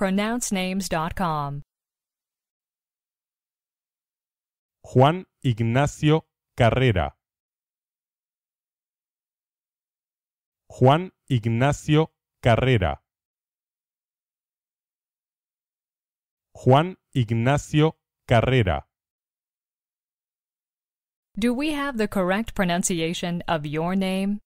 pronouncenames.com. Juan Ignacio Carrera. Juan Ignacio Carrera. Juan Ignacio Carrera. Do we have the correct pronunciation of your name?